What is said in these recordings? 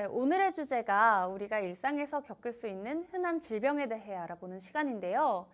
네, 오늘의 주제가 우리가 일상에서 겪을 수 있는 흔한 질병에 대해 알아보는 시간인데요.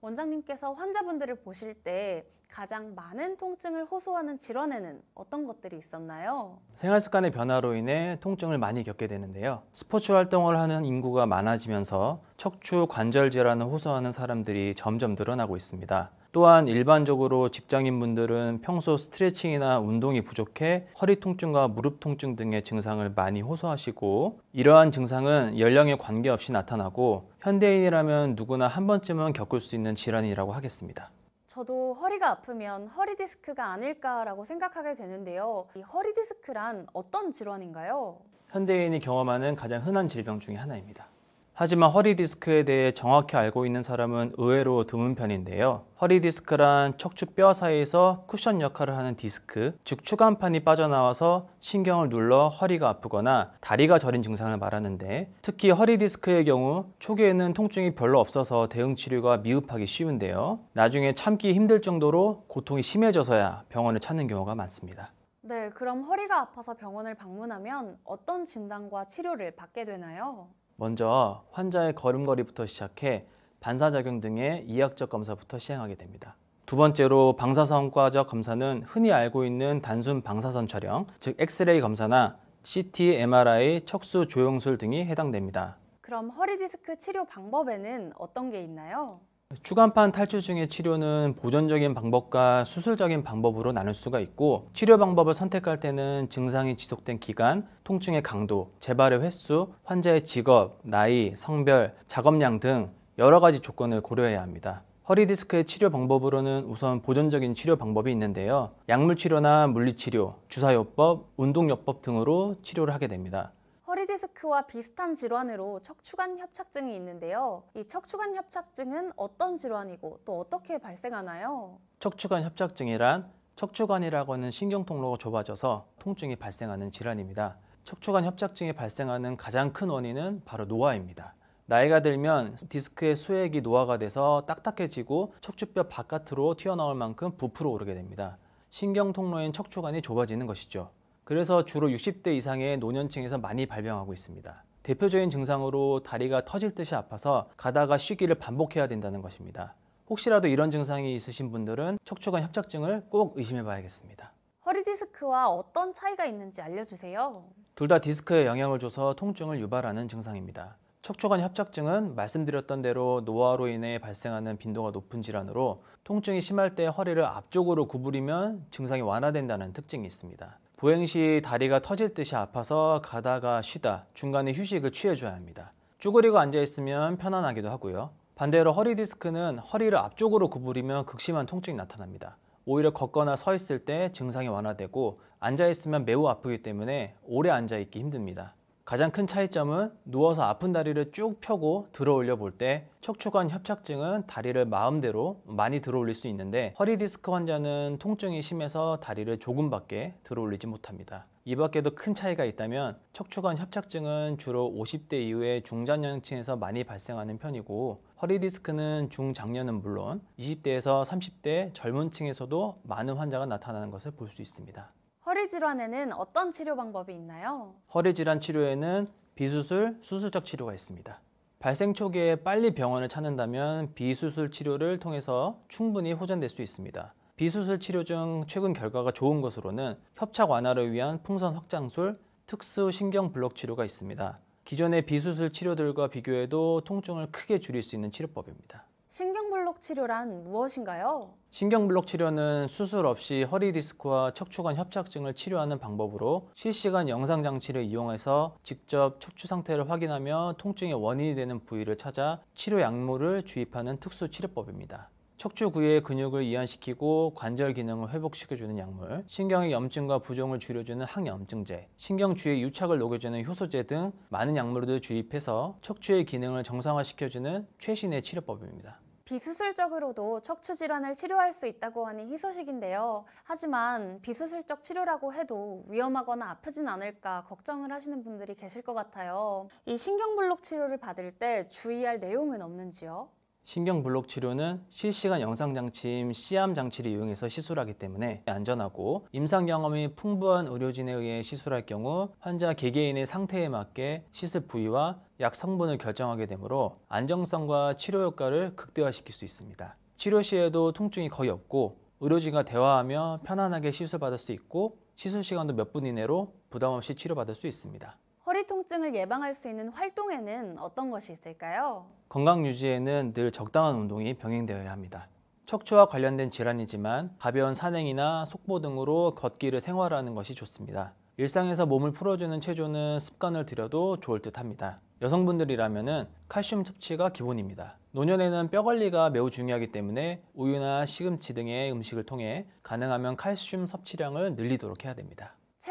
원장님께서 환자분들을 보실 때 가장 많은 통증을 호소하는 질환에는 어떤 것들이 있었나요? 생활 습관의 변화로 인해 통증을 많이 겪게 되는데요. 스포츠 활동을 하는 인구가 많아지면서 척추 관절 질환을 호소하는 사람들이 점점 늘어나고 있습니다. 또한 일반적으로 직장인분들은 평소 스트레칭이나 운동이 부족해 허리 통증과 무릎 통증 등의 증상을 많이 호소하시고 이러한 증상은 연령에 관계없이 나타나고 현대인이라면 누구나 한 번쯤은 겪을 수 있는 질환이라고 하겠습니다. 저도 허리가 아프면 허리 디스크가 아닐까라고 생각하게 되는데요. 이 허리 디스크란 어떤 질환인가요? 현대인이 경험하는 가장 흔한 질병 중의 하나입니다. 하지만 허리 디스크에 대해 정확히 알고 있는 사람은 의외로 드문 편인데요. 허리 디스크란 척추 뼈 사이에서 쿠션 역할을 하는 디스크, 즉 추간판이 빠져나와서 신경을 눌러 허리가 아프거나 다리가 저린 증상을 말하는데 특히 허리 디스크의 경우 초기에는 통증이 별로 없어서 대응 치료가 미흡하기 쉬운데요. 나중에 참기 힘들 정도로 고통이 심해져서야 병원을 찾는 경우가 많습니다. 네, 그럼 허리가 아파서 병원을 방문하면 어떤 진단과 치료를 받게 되나요? 먼저 환자의 걸음걸이부터 시작해 반사작용 등의 이학적 검사부터 시행하게 됩니다. 두 번째로 방사선과적 검사는 흔히 알고 있는 단순 방사선 촬영, 즉 엑스레이 검사나 CT, MRI, 척수 조영술 등이 해당됩니다. 그럼 허리디스크 치료 방법에는 어떤 게 있나요? 추간판 탈출증의 치료는 보존적인 방법과 수술적인 방법으로 나눌 수가 있고 치료 방법을 선택할 때는 증상이 지속된 기간, 통증의 강도, 재발의 횟수, 환자의 직업, 나이, 성별, 작업량 등 여러 가지 조건을 고려해야 합니다. 허리 디스크의 치료 방법으로는 우선 보존적인 치료 방법이 있는데요. 약물 치료나 물리 치료, 주사요법, 운동요법 등으로 치료를 하게 됩니다. 디스크와 비슷한 질환으로 척추관 협착증이 있는데요. 이 척추관 협착증은 어떤 질환이고 또 어떻게 발생하나요? 척추관 협착증이란 척추관이라고 하는 신경 통로가 좁아져서 통증이 발생하는 질환입니다. 척추관 협착증이 발생하는 가장 큰 원인은 바로 노화입니다. 나이가 들면 디스크의 수액이 노화가 돼서 딱딱해지고 척추뼈 바깥으로 튀어나올 만큼 부풀어 오르게 됩니다. 신경 통로인 척추관이 좁아지는 것이죠. 그래서 주로 60대 이상의 노년층에서 많이 발병하고 있습니다. 대표적인 증상으로 다리가 터질 듯이 아파서 가다가 쉬기를 반복해야 된다는 것입니다. 혹시라도 이런 증상이 있으신 분들은 척추관 협착증을 꼭 의심해 봐야겠습니다. 허리 디스크와 어떤 차이가 있는지 알려주세요. 둘 다 디스크에 영향을 줘서 통증을 유발하는 증상입니다. 척추관 협착증은 말씀드렸던 대로 노화로 인해 발생하는 빈도가 높은 질환으로 통증이 심할 때 허리를 앞쪽으로 구부리면 증상이 완화된다는 특징이 있습니다. 보행 시 다리가 터질 듯이 아파서 가다가 쉬다 중간에 휴식을 취해줘야 합니다. 쭈그리고 앉아있으면 편안하기도 하고요. 반대로 허리 디스크는 허리를 앞쪽으로 구부리면 극심한 통증이 나타납니다. 오히려 걷거나 서 있을 때 증상이 완화되고 앉아있으면 매우 아프기 때문에 오래 앉아있기 힘듭니다. 가장 큰 차이점은 누워서 아픈 다리를 쭉 펴고 들어 올려 볼 때 척추관 협착증은 다리를 마음대로 많이 들어 올릴 수 있는데 허리 디스크 환자는 통증이 심해서 다리를 조금밖에 들어 올리지 못합니다. 이 밖에도 큰 차이가 있다면 척추관 협착증은 주로 50대 이후에 중장년층에서 많이 발생하는 편이고 허리 디스크는 중장년은 물론 20대에서 30대 젊은 층에서도 많은 환자가 나타나는 것을 볼 수 있습니다. 허리 질환에는 어떤 치료 방법이 있나요? 허리 질환 치료에는 비수술, 수술적 치료가 있습니다. 발생 초기에 빨리 병원을 찾는다면 비수술 치료를 통해서 충분히 호전될 수 있습니다. 비수술 치료 중 최근 결과가 좋은 것으로는 협착 완화를 위한 풍선 확장술, 특수 신경 블록 치료가 있습니다. 기존의 비수술 치료들과 비교해도 통증을 크게 줄일 수 있는 치료법입니다. 신경블록 치료란 무엇인가요? 신경블록 치료는 수술 없이 허리 디스크와 척추관 협착증을 치료하는 방법으로 실시간 영상 장치를 이용해서 직접 척추 상태를 확인하며 통증의 원인이 되는 부위를 찾아 치료 약물을 주입하는 특수 치료법입니다. 척추 구유의 근육을 이완시키고 관절 기능을 회복시켜주는 약물, 신경의 염증과 부종을 줄여주는 항염증제, 신경주의 유착을 녹여주는 효소제 등 많은 약물을 주입해서 척추의 기능을 정상화시켜주는 최신의 치료법입니다. 비수술적으로도 척추 질환을 치료할 수 있다고 하는 희소식인데요. 하지만 비수술적 치료라고 해도 위험하거나 아프진 않을까 걱정을 하시는 분들이 계실 것 같아요. 이 신경블록 치료를 받을 때 주의할 내용은 없는지요? 신경블록 치료는 실시간 영상장치인 시암장치를 이용해서 시술하기 때문에 안전하고 임상 경험이 풍부한 의료진에 의해 시술할 경우 환자 개개인의 상태에 맞게 시술 부위와 약 성분을 결정하게 되므로 안정성과 치료 효과를 극대화시킬 수 있습니다. 치료 시에도 통증이 거의 없고 의료진과 대화하며 편안하게 시술받을 수 있고 시술 시간도 몇 분 이내로 부담 없이 치료받을 수 있습니다. 허리 통증을 예방할 수 있는 활동에는 어떤 것이 있을까요? 건강 유지에는 늘 적당한 운동이 병행되어야 합니다. 척추와 관련된 질환이지만 가벼운 산행이나 속보 등으로 걷기를 생활하는 것이 좋습니다. 일상에서 몸을 풀어주는 체조는 습관을 들여도 좋을 듯 합니다. 여성분들이라면 칼슘 섭취가 기본입니다. 노년에는 뼈 관리가 매우 중요하기 때문에 우유나 시금치 등의 음식을 통해 가능하면 칼슘 섭취량을 늘리도록 해야 됩니다.